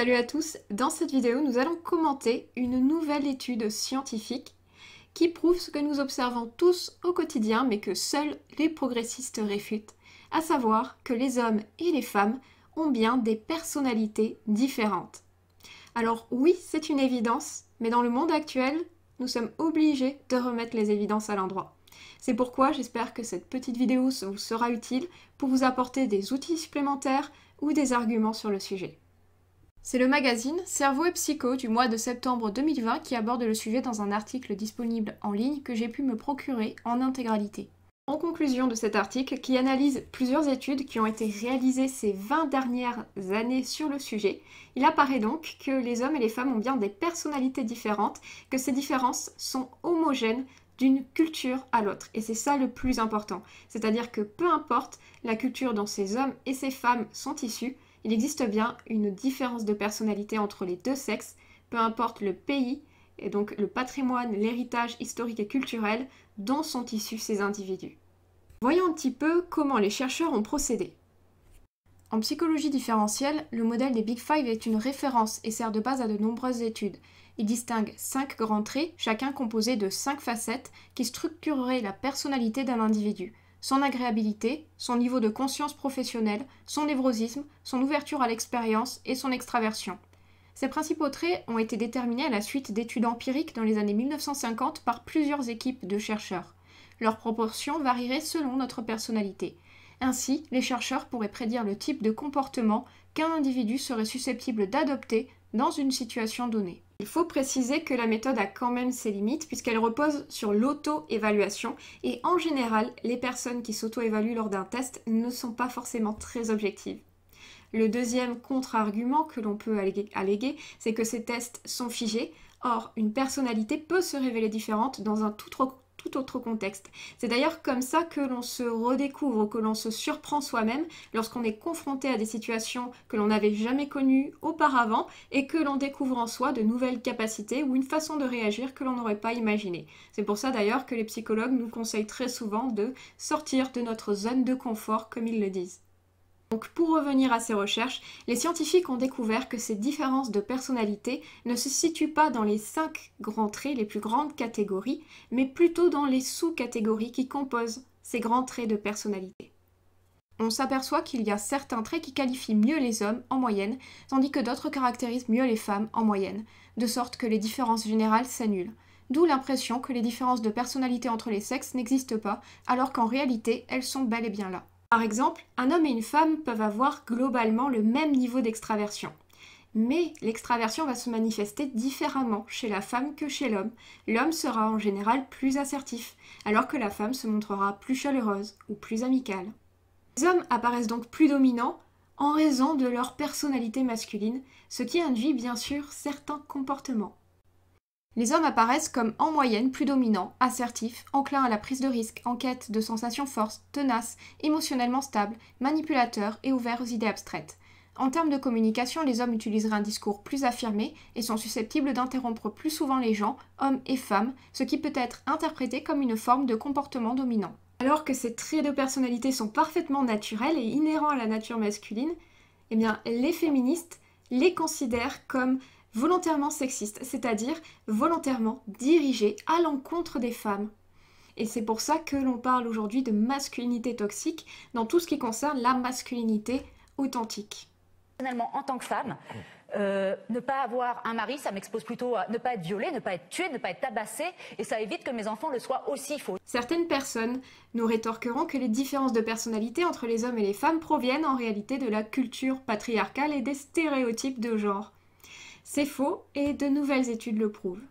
Salut à tous, dans cette vidéo nous allons commenter une nouvelle étude scientifique qui prouve ce que nous observons tous au quotidien mais que seuls les progressistes réfutent, à savoir que les hommes et les femmes ont bien des personnalités différentes. Alors oui, c'est une évidence, mais dans le monde actuel, nous sommes obligés de remettre les évidences à l'endroit. C'est pourquoi j'espère que cette petite vidéo vous sera utile pour vous apporter des outils supplémentaires ou des arguments sur le sujet. C'est le magazine Cerveau et Psycho du mois de septembre 2020 qui aborde le sujet dans un article disponible en ligne que j'ai pu me procurer en intégralité. En conclusion de cet article, qui analyse plusieurs études qui ont été réalisées ces 20 dernières années sur le sujet, il apparaît donc que les hommes et les femmes ont bien des personnalités différentes, que ces différences sont homogènes d'une culture à l'autre. Et c'est ça le plus important. C'est-à-dire que peu importe la culture dont ces hommes et ces femmes sont issus, il existe bien une différence de personnalité entre les deux sexes, peu importe le pays, et donc le patrimoine, l'héritage historique et culturel dont sont issus ces individus. Voyons un petit peu comment les chercheurs ont procédé. En psychologie différentielle, le modèle des Big Five est une référence et sert de base à de nombreuses études. Il distingue cinq grands traits, chacun composé de cinq facettes, qui structureraient la personnalité d'un individu son agréabilité, son niveau de conscience professionnelle, son névrosisme, son ouverture à l'expérience et son extraversion. Ces principaux traits ont été déterminés à la suite d'études empiriques dans les années 1950 par plusieurs équipes de chercheurs. Leurs proportions varieraient selon notre personnalité. Ainsi, les chercheurs pourraient prédire le type de comportement qu'un individu serait susceptible d'adopter dans une situation donnée. Il faut préciser que la méthode a quand même ses limites puisqu'elle repose sur l'auto-évaluation et en général, les personnes qui s'auto-évaluent lors d'un test ne sont pas forcément très objectives. Le deuxième contre-argument que l'on peut alléguer, c'est que ces tests sont figés. Or, une personnalité peut se révéler différente dans un tout, autre contexte. C'est d'ailleurs comme ça que l'on se redécouvre, que l'on se surprend soi-même lorsqu'on est confronté à des situations que l'on n'avait jamais connues auparavant et que l'on découvre en soi de nouvelles capacités ou une façon de réagir que l'on n'aurait pas imaginé. C'est pour ça d'ailleurs que les psychologues nous conseillent très souvent de sortir de notre zone de confort, comme ils le disent. Donc pour revenir à ces recherches, les scientifiques ont découvert que ces différences de personnalité ne se situent pas dans les cinq grands traits, les plus grandes catégories, mais plutôt dans les sous-catégories qui composent ces grands traits de personnalité. On s'aperçoit qu'il y a certains traits qui qualifient mieux les hommes en moyenne, tandis que d'autres caractérisent mieux les femmes en moyenne, de sorte que les différences générales s'annulent. D'où l'impression que les différences de personnalité entre les sexes n'existent pas, alors qu'en réalité, elles sont bel et bien là. Par exemple, un homme et une femme peuvent avoir globalement le même niveau d'extraversion. Mais l'extraversion va se manifester différemment chez la femme que chez l'homme. L'homme sera en général plus assertif, alors que la femme se montrera plus chaleureuse ou plus amicale. Les hommes apparaissent donc plus dominants en raison de leur personnalité masculine, ce qui induit bien sûr certains comportements les hommes apparaissent comme en moyenne plus dominants, assertifs, enclins à la prise de risque, en quête de sensations fortes, tenaces, émotionnellement stables, manipulateurs et ouverts aux idées abstraites. En termes de communication, les hommes utiliseraient un discours plus affirmé et sont susceptibles d'interrompre plus souvent les gens, hommes et femmes, ce qui peut être interprété comme une forme de comportement dominant. Alors que ces traits de personnalité sont parfaitement naturels et inhérents à la nature masculine, eh bien, les féministes les considèrent comme volontairement sexiste, c'est-à-dire volontairement dirigé à l'encontre des femmes. Et c'est pour ça que l'on parle aujourd'hui de masculinité toxique dans tout ce qui concerne la masculinité authentique. Personnellement, en tant que femme, euh, ne pas avoir un mari, ça m'expose plutôt à ne pas être violée, ne pas être tuée, ne pas être tabassée, et ça évite que mes enfants le soient aussi faux. Certaines personnes nous rétorqueront que les différences de personnalité entre les hommes et les femmes proviennent en réalité de la culture patriarcale et des stéréotypes de genre. C'est faux et de nouvelles études le prouvent.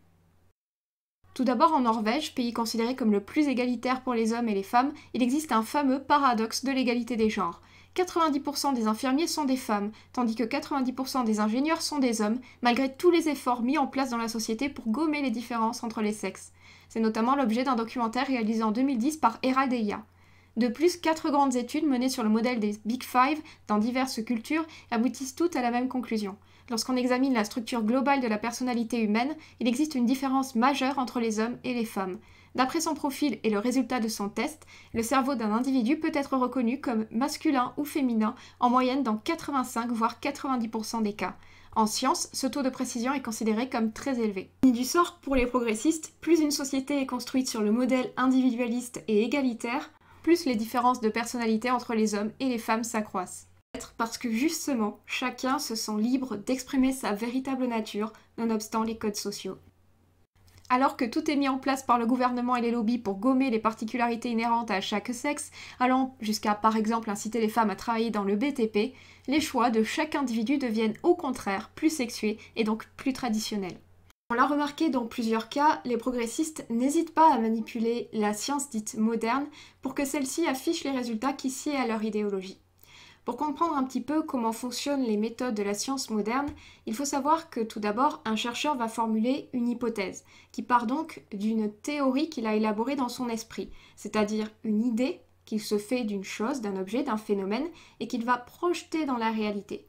Tout d'abord en Norvège, pays considéré comme le plus égalitaire pour les hommes et les femmes, il existe un fameux paradoxe de l'égalité des genres. 90% des infirmiers sont des femmes, tandis que 90% des ingénieurs sont des hommes, malgré tous les efforts mis en place dans la société pour gommer les différences entre les sexes. C'est notamment l'objet d'un documentaire réalisé en 2010 par Herald De plus, quatre grandes études menées sur le modèle des Big Five dans diverses cultures aboutissent toutes à la même conclusion. Lorsqu'on examine la structure globale de la personnalité humaine, il existe une différence majeure entre les hommes et les femmes. D'après son profil et le résultat de son test, le cerveau d'un individu peut être reconnu comme masculin ou féminin en moyenne dans 85 voire 90% des cas. En science, ce taux de précision est considéré comme très élevé. Du sort pour les progressistes, plus une société est construite sur le modèle individualiste et égalitaire, plus les différences de personnalité entre les hommes et les femmes s'accroissent parce que justement, chacun se sent libre d'exprimer sa véritable nature, nonobstant les codes sociaux. Alors que tout est mis en place par le gouvernement et les lobbies pour gommer les particularités inhérentes à chaque sexe, allant jusqu'à par exemple inciter les femmes à travailler dans le BTP, les choix de chaque individu deviennent au contraire plus sexués et donc plus traditionnels. On l'a remarqué dans plusieurs cas, les progressistes n'hésitent pas à manipuler la science dite moderne pour que celle-ci affiche les résultats qui sied à leur idéologie. Pour comprendre un petit peu comment fonctionnent les méthodes de la science moderne, il faut savoir que tout d'abord, un chercheur va formuler une hypothèse, qui part donc d'une théorie qu'il a élaborée dans son esprit, c'est-à-dire une idée qu'il se fait d'une chose, d'un objet, d'un phénomène, et qu'il va projeter dans la réalité.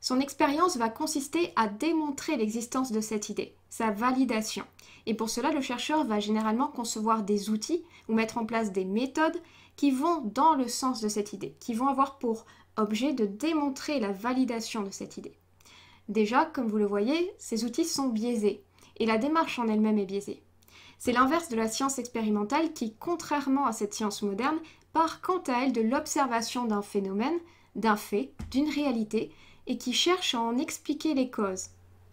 Son expérience va consister à démontrer l'existence de cette idée, sa validation. Et pour cela, le chercheur va généralement concevoir des outils ou mettre en place des méthodes qui vont dans le sens de cette idée, qui vont avoir pour objet de démontrer la validation de cette idée. Déjà, comme vous le voyez, ces outils sont biaisés, et la démarche en elle-même est biaisée. C'est l'inverse de la science expérimentale qui, contrairement à cette science moderne, part quant à elle de l'observation d'un phénomène, d'un fait, d'une réalité, et qui cherche à en expliquer les causes,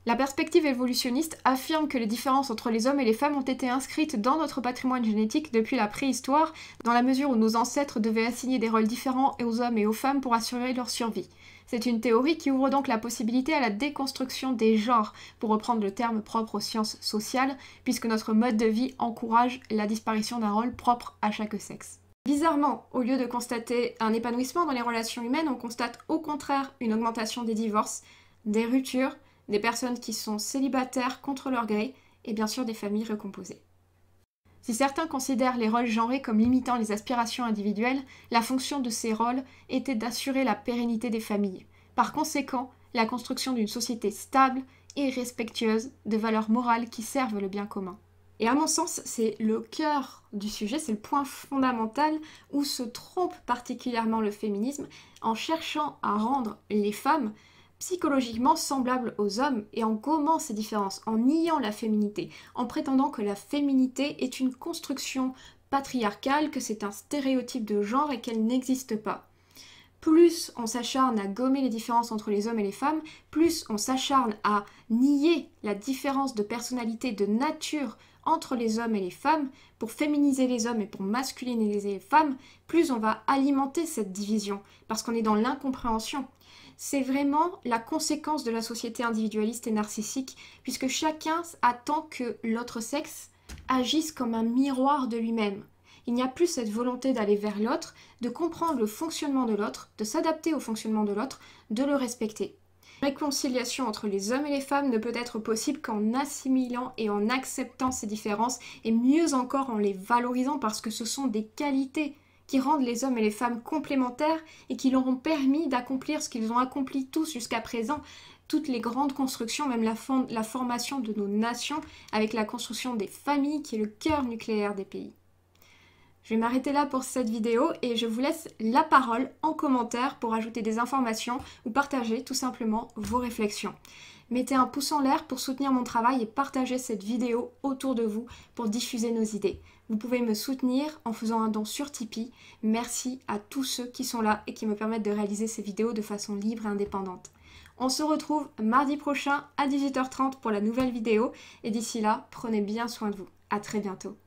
la perspective évolutionniste affirme que les différences entre les hommes et les femmes ont été inscrites dans notre patrimoine génétique depuis la préhistoire, dans la mesure où nos ancêtres devaient assigner des rôles différents aux hommes et aux femmes pour assurer leur survie. C'est une théorie qui ouvre donc la possibilité à la déconstruction des genres, pour reprendre le terme propre aux sciences sociales, puisque notre mode de vie encourage la disparition d'un rôle propre à chaque sexe. Bizarrement, au lieu de constater un épanouissement dans les relations humaines, on constate au contraire une augmentation des divorces, des ruptures, des personnes qui sont célibataires contre leur gré, et bien sûr des familles recomposées. Si certains considèrent les rôles genrés comme limitant les aspirations individuelles, la fonction de ces rôles était d'assurer la pérennité des familles. Par conséquent, la construction d'une société stable et respectueuse de valeurs morales qui servent le bien commun. Et à mon sens, c'est le cœur du sujet, c'est le point fondamental où se trompe particulièrement le féminisme en cherchant à rendre les femmes psychologiquement semblables aux hommes et en gommant ces différences, en niant la féminité, en prétendant que la féminité est une construction patriarcale, que c'est un stéréotype de genre et qu'elle n'existe pas. Plus on s'acharne à gommer les différences entre les hommes et les femmes, plus on s'acharne à nier la différence de personnalité, de nature entre les hommes et les femmes, pour féminiser les hommes et pour masculiniser les femmes, plus on va alimenter cette division, parce qu'on est dans l'incompréhension c'est vraiment la conséquence de la société individualiste et narcissique, puisque chacun attend que l'autre sexe agisse comme un miroir de lui-même. Il n'y a plus cette volonté d'aller vers l'autre, de comprendre le fonctionnement de l'autre, de s'adapter au fonctionnement de l'autre, de le respecter. La réconciliation entre les hommes et les femmes ne peut être possible qu'en assimilant et en acceptant ces différences, et mieux encore en les valorisant parce que ce sont des qualités qui rendent les hommes et les femmes complémentaires et qui leur ont permis d'accomplir ce qu'ils ont accompli tous jusqu'à présent, toutes les grandes constructions, même la, formation de nos nations, avec la construction des familles qui est le cœur nucléaire des pays. Je vais m'arrêter là pour cette vidéo et je vous laisse la parole en commentaire pour ajouter des informations ou partager tout simplement vos réflexions. Mettez un pouce en l'air pour soutenir mon travail et partagez cette vidéo autour de vous pour diffuser nos idées. Vous pouvez me soutenir en faisant un don sur Tipeee. Merci à tous ceux qui sont là et qui me permettent de réaliser ces vidéos de façon libre et indépendante. On se retrouve mardi prochain à 18h30 pour la nouvelle vidéo et d'ici là, prenez bien soin de vous. À très bientôt.